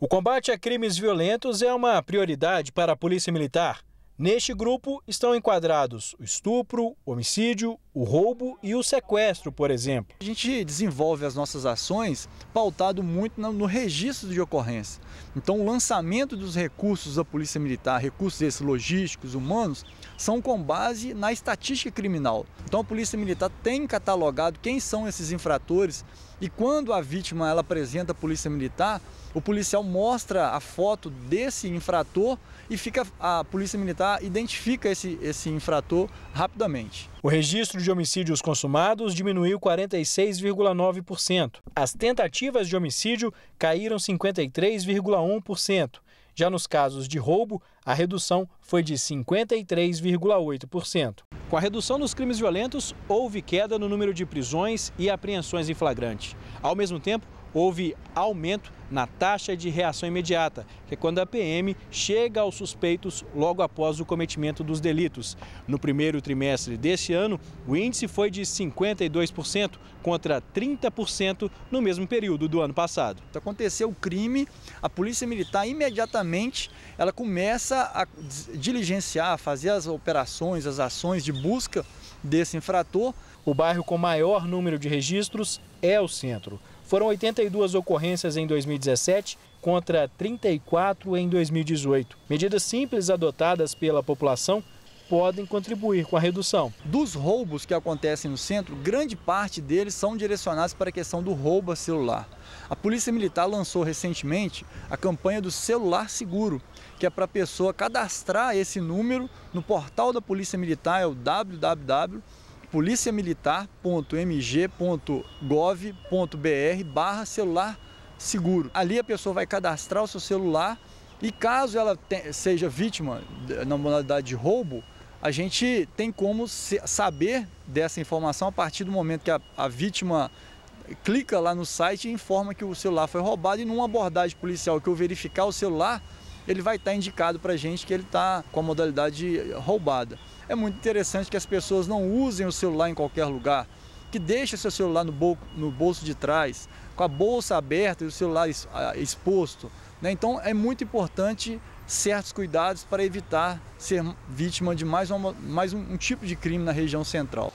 O combate a crimes violentos é uma prioridade para a Polícia Militar. Neste grupo estão enquadrados o estupro, o homicídio, o roubo e o sequestro, por exemplo. A gente desenvolve as nossas ações pautado muito no registro de ocorrência. Então, o lançamento dos recursos da Polícia Militar, recursos esses logísticos, humanos, são com base na estatística criminal. Então, a Polícia Militar tem catalogado quem são esses infratores e quando a vítima ela apresenta a Polícia Militar, o policial mostra a foto desse infrator e fica a Polícia Militar Tá, identifica esse, esse infrator rapidamente. O registro de homicídios consumados diminuiu 46,9%. As tentativas de homicídio caíram 53,1%. Já nos casos de roubo, a redução foi de 53,8%. Com a redução nos crimes violentos, houve queda no número de prisões e apreensões em flagrante. Ao mesmo tempo, houve aumento na taxa de reação imediata, que é quando a PM chega aos suspeitos logo após o cometimento dos delitos. No primeiro trimestre deste ano, o índice foi de 52% contra 30% no mesmo período do ano passado. Então, aconteceu o crime, a Polícia Militar imediatamente ela começa a diligenciar, a fazer as operações, as ações de busca desse infrator o bairro com maior número de registros é o centro. Foram 82 ocorrências em 2017 contra 34 em 2018. Medidas simples adotadas pela população podem contribuir com a redução. Dos roubos que acontecem no centro, grande parte deles são direcionados para a questão do roubo a celular. A Polícia Militar lançou recentemente a campanha do Celular Seguro, que é para a pessoa cadastrar esse número no portal da Polícia Militar, é o www policiamilitar.mg.gov.br barra celular seguro. Ali a pessoa vai cadastrar o seu celular e caso ela seja vítima na modalidade de roubo, a gente tem como saber dessa informação a partir do momento que a, a vítima clica lá no site e informa que o celular foi roubado e numa abordagem policial que eu verificar o celular, ele vai estar tá indicado para a gente que ele está com a modalidade roubada. É muito interessante que as pessoas não usem o celular em qualquer lugar, que deixem seu celular no, bol no bolso de trás, com a bolsa aberta e o celular ah, exposto. Né? Então é muito importante certos cuidados para evitar ser vítima de mais, uma, mais um, um tipo de crime na região central.